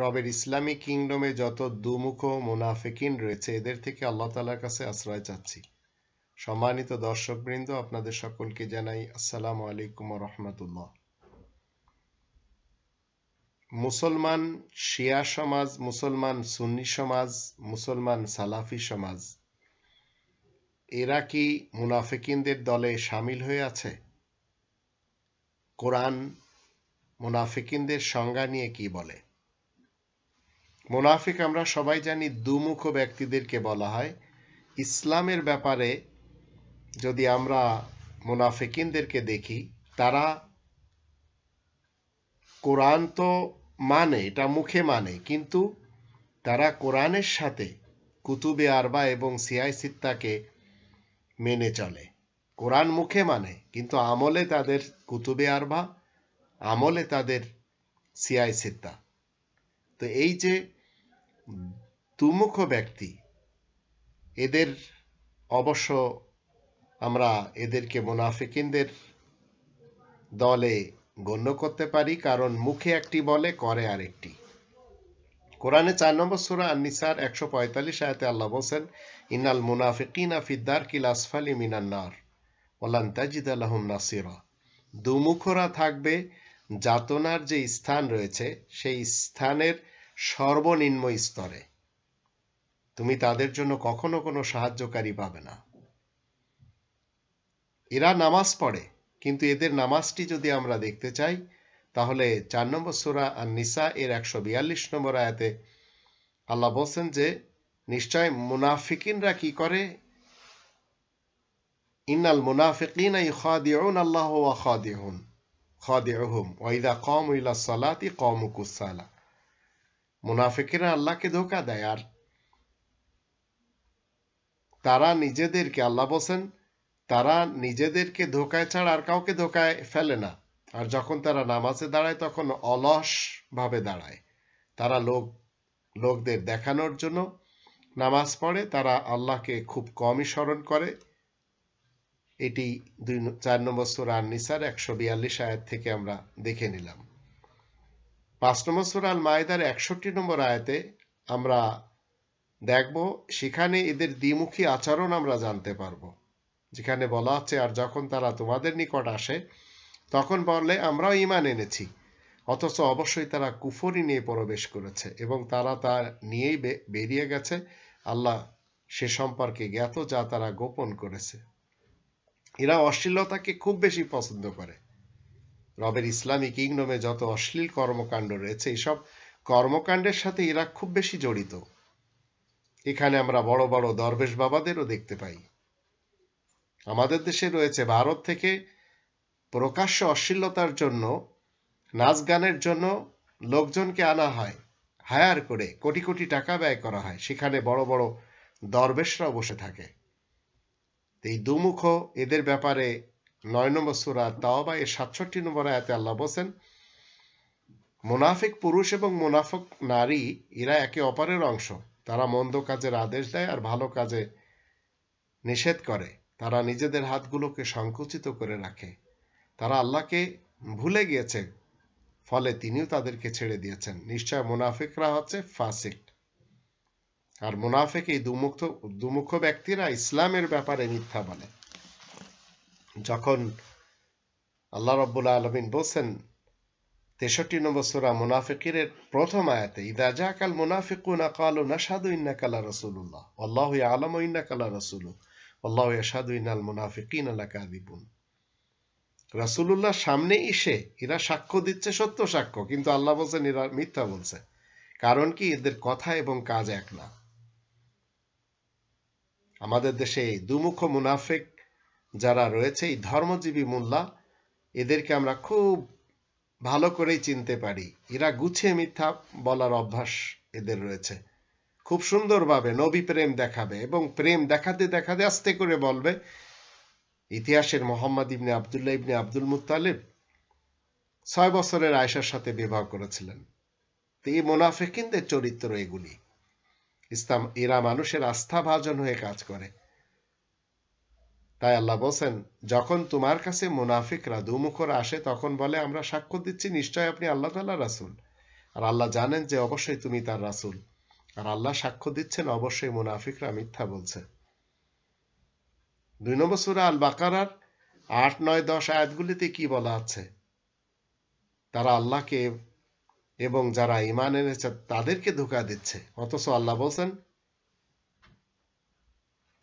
রবের ইসলামিক কিংডমে যত দুমুখ মুনাফেকিন রয়েছে এদের থেকে আল্লাহ তালার কাছে আশ্রয় চাচ্ছি সম্মানিত দর্শকবৃন্দ আপনাদের সকলকে জানাই আসসালাম আলাইকুম রহমতুল্লাহ মুসলমান শিয়া সমাজ মুসলমান সুন্নি সমাজ মুসলমান সালাফি সমাজ এরা কি মুনাফেকিনদের দলে সামিল হয়ে আছে কোরআন মুনাফেকিনদের সংজ্ঞা নিয়ে কি বলে মোনাফিক আমরা সবাই জানি দুমুখ ব্যক্তিদেরকে বলা হয় ইসলামের ব্যাপারে যদি আমরা মোনাফিকিনদেরকে দেখি তারা কোরআন তো মানে এটা মুখে মানে কিন্তু তারা কোরআনের সাথে কুতুবে আরবা এবং সিয়াই সিত্তাকে মেনে চলে কোরআন মুখে মানে কিন্তু আমলে তাদের কুতুবে আরবা আমলে তাদের সিয়াই সিত্তা তো এই যে দুমুখ ব্যক্তি এদের অবশ্য আমরা এদেরকে মোনাফিকিনদের দলে গণ্য করতে পারি কারণ মুখে একটি বলে করে আরেকটি কোরআনে চার নম্বর সুরা আননিসার একশো পঁয়তাল্লিশ আয়তে আল্লাহ বলছেন ইনাল মুনাফিকিন আফিদ্দার কিল আসফালি মিনান্নার ওলান তাজিদ আলহম নাসিরা দুমুখরা থাকবে যাতনার যে স্থান রয়েছে সেই স্থানের সর্বনিম্ন স্তরে তুমি তাদের জন্য কখনো কোনো সাহায্যকারী পাবে না এরা নামাজ পড়ে কিন্তু এদের নামাজটি যদি আমরা দেখতে চাই তাহলে চার নম্বর সোরা আর নিসা এর একশো বিয়াল্লিশ নম্বর আয়াতে আল্লাহ বলছেন যে নিশ্চয় মুনাফিকিনরা কি করে ইন্নাল মুনাফিকিন খাদিউন আল্লাহ ওয়া খাদিউন খাদিউহুম ওয়াইদা কম ইলা সালাতি কম কুসালা মুনাফিকেরা আল্লাহকে ধোকা দেয় আর তারা নিজেদেরকে আল্লাহ বলছেন তারা নিজেদেরকে ধোকায় ছাড়া আর কাউকে ধোকায় ফেলে না আর যখন তারা নামাজে দাঁড়ায় তখন অলস ভাবে দাঁড়ায় তারা লোক লোকদের দেখানোর জন্য নামাজ পড়ে তারা আল্লাহকে খুব কমই স্মরণ করে এটি দুই চার নম্বর সুরা নিসার একশো বিয়াল্লিশ আয়াত থেকে আমরা দেখে নিলাম পাঁচ নম্বর সুরা আল মায়েদার একষট্টি নম্বর আয়তে আমরা দেখব সেখানে এদের দ্বিমুখী আচরণ আমরা জানতে পারবো যেখানে বলা আছে আর যখন তারা তোমাদের নিকট আসে তখন বললে আমরাও ইমান এনেছি অথচ অবশ্যই তারা কুফরি নিয়ে প্রবেশ করেছে এবং তারা তা নিয়েই বেরিয়ে গেছে আল্লাহ সে সম্পর্কে জ্ঞাত যা তারা গোপন করেছে এরা অশ্লীলতাকে খুব বেশি পছন্দ করে রবের ইসলামী কিংডমে যত অশ্লীল কর্মকাণ্ড রয়েছে এসব কর্মকাণ্ডের সাথে ইরাক খুব বেশি জড়িত এখানে আমরা বড় বড় দরবেশ বাবাদেরও দেখতে পাই আমাদের দেশে রয়েছে ভারত থেকে প্রকাশ্য অশ্লীলতার জন্য নাচ গানের জন্য লোকজনকে আনা হয় হায়ার করে কোটি কোটি টাকা ব্যয় করা হয় সেখানে বড় বড় দরবেশরাও বসে থাকে এই দুমুখ এদের ব্যাপারে নয় নম্বর সুরা তাওবা এর সাতষট্টি নম্বর আয়াতে আল্লাহ বলছেন মুনাফিক পুরুষ এবং মোনাফক নারী এরা একে অপরের অংশ তারা মন্দ কাজের আদেশ দেয় আর ভালো কাজে নিষেধ করে তারা নিজেদের হাতগুলোকে সংকুচিত করে রাখে তারা আল্লাহকে ভুলে গিয়েছে ফলে তিনিও তাদেরকে ছেড়ে দিয়েছেন নিশ্চয় মুনাফিকরা হচ্ছে ফাসিক আর মুনাফিক এই দুমুখ দুমুখ ব্যক্তিরা ইসলামের ব্যাপারে মিথ্যা বলে যখন আল্লাহ রব্বুল আলমিন বলছেন তেষট্টি নম্বর সুরা মুনাফিকের প্রথম আয়াতে ইদা জাকাল মুনাফিকুনা কালু নাসাদু ইন্না কালা রসুল্লাহ আল্লাহ আলম ইন্না কালা রসুল আল্লাহ ইয়াসাদু ইন্নাল মুনাফিকিন আলা কাদিবুন রাসুলুল্লাহ সামনে ইসে এরা সাক্ষ্য দিচ্ছে সত্য সাক্ষ্য কিন্তু আল্লাহ বলছেন এরা মিথ্যা বলছে কারণ কি এদের কথা এবং কাজ এক না আমাদের দেশে দুমুখ মুনাফিক যারা রয়েছে এই ধর্মজীবী মোল্লা এদেরকে আমরা খুব ভালো করেই চিনতে পারি এরা গুছিয়ে মিথ্যা বলার অভ্যাস এদের রয়েছে খুব সুন্দরভাবে নবী প্রেম দেখাবে এবং প্রেম দেখাতে দেখাতে আস্তে করে বলবে ইতিহাসের মোহাম্মদ ইবনে আবদুল্লাহ ইবনে আব্দুল মুতালিব ছয় বছরের আয়সার সাথে বিবাহ করেছিলেন তো এই মোনাফেকিনদের চরিত্র এগুলি ইসলাম এরা মানুষের আস্থা ভাজন হয়ে কাজ করে তাই আল্লাহ বলছেন যখন তোমার কাছে মুনাফিকরা দুমুখর আসে তখন বলে আমরা সাক্ষ্য দিচ্ছি নিশ্চয় আপনি আল্লাহ তাল্লাহ রাসুল আর আল্লাহ জানেন যে অবশ্যই তুমি তার রাসুল আর আল্লাহ সাক্ষ্য দিচ্ছেন অবশ্যই মুনাফিকরা মিথ্যা বলছে দুই নম্বর সুরা আল বাকারার আট নয় দশ আয়াতগুলিতে কি বলা আছে তারা আল্লাহকে এবং যারা ইমান এনেছে তাদেরকে ধোকা দিচ্ছে অথচ আল্লাহ বলছেন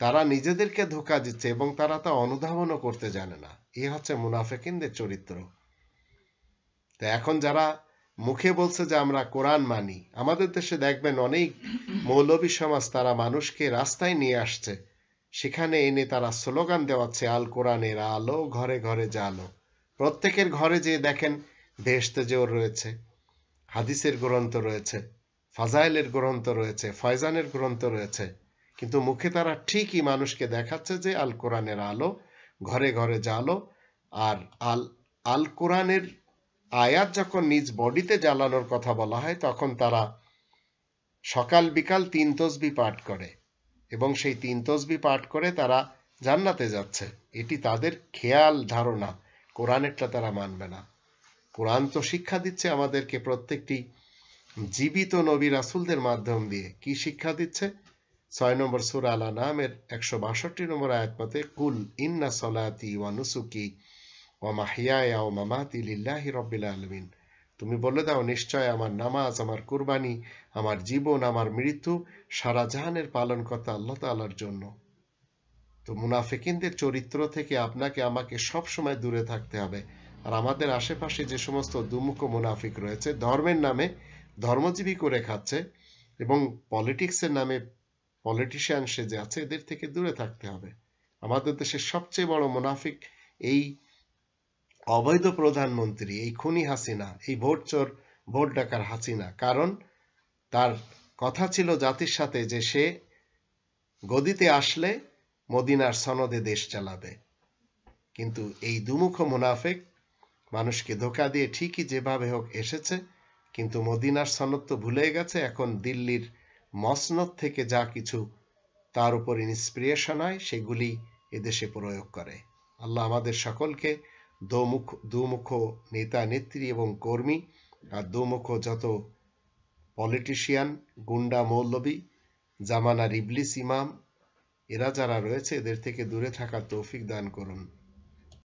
তারা নিজেদেরকে ধোকা দিচ্ছে এবং তারা তা অনুধাবনও করতে জানে না এ হচ্ছে মুনাফেকিনদের চরিত্র তো এখন যারা মুখে বলছে যে আমরা কোরআন মানি আমাদের দেশে দেখবেন অনেক মৌলবী সমাজ তারা মানুষকে রাস্তায় নিয়ে আসছে সেখানে এনে তারা স্লোগান দেওয়াচ্ছে আল কোরআনের আলো ঘরে ঘরে জালো প্রত্যেকের ঘরে যে দেখেন বেহেস্তে জোর রয়েছে হাদিসের গ্রন্থ রয়েছে ফাজাইলের গ্রন্থ রয়েছে ফয়জানের গ্রন্থ রয়েছে কিন্তু মুখে তারা ঠিকই মানুষকে দেখাচ্ছে যে আল কোরআনের আলো ঘরে ঘরে জ্বালো আর আল আল কোরআনের আয়াত যখন নিজ বডিতে জ্বালানোর কথা বলা হয় তখন তারা সকাল বিকাল তিন তসবি পাঠ করে এবং সেই তিন তসবি পাঠ করে তারা জান্নাতে যাচ্ছে এটি তাদের খেয়াল ধারণা কোরআনেরটা তারা মানবে না কোরআন তো শিক্ষা দিচ্ছে আমাদেরকে প্রত্যেকটি জীবিত নবী রাসুলদের মাধ্যম দিয়ে কি শিক্ষা দিচ্ছে ছয় নম্বর সুরা আলা নামের একশো বাষট্টি নম্বর আয়াতপাতে কুল ইন্না সলাতি ওয়া নুসুকি ওয়া মাহিয়ায়া ও মামাতি লিল্লাহি রব্বিল আলমিন তুমি বলে দাও নিশ্চয় আমার নামাজ আমার কুরবানি আমার জীবন আমার মৃত্যু সারা জাহানের পালন কর্তা আল্লাহ তালার জন্য তো মুনাফিকিনদের চরিত্র থেকে আপনাকে আমাকে সব সময় দূরে থাকতে হবে আর আমাদের আশেপাশে যে সমস্ত দুমুখ মুনাফিক রয়েছে ধর্মের নামে ধর্মজীবী করে খাচ্ছে এবং পলিটিক্সের নামে পলিটিশিয়ান যে আছে এদের থেকে দূরে থাকতে হবে আমাদের দেশের সবচেয়ে বড় মুনাফিক এই অবৈধ প্রধানমন্ত্রী এই খুনি হাসিনা এই ভোট চোর ভোট ডাকার হাসিনা কারণ তার কথা ছিল জাতির সাথে যে সে গদিতে আসলে মদিনার সনদে দেশ চালাবে কিন্তু এই দুমুখ মুনাফেক মানুষকে ধোকা দিয়ে ঠিকই যেভাবে হোক এসেছে কিন্তু মদিনার সনদ তো ভুলে গেছে এখন দিল্লির মসনদ থেকে যা কিছু তার উপর ইন্সপিরেশন হয় সেগুলি এদেশে প্রয়োগ করে আল্লাহ আমাদের সকলকে দুমুখ দুমুখ নেতা নেত্রী এবং কর্মী আর দুমুখ যত পলিটিশিয়ান গুন্ডা মৌলবী জামানার ইবলিস ইমাম এরা যারা রয়েছে এদের থেকে দূরে থাকার তৌফিক দান করুন